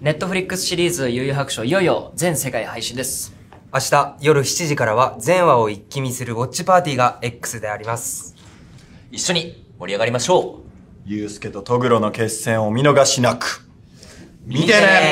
ネットフリックスシリーズ悠々白書いよいよ全世界配信です。明日夜7時からは全話を一気見するウォッチパーティーが X であります。一緒に盛り上がりましょう。ゆうすけとトグロの決戦を見逃しなく。見てね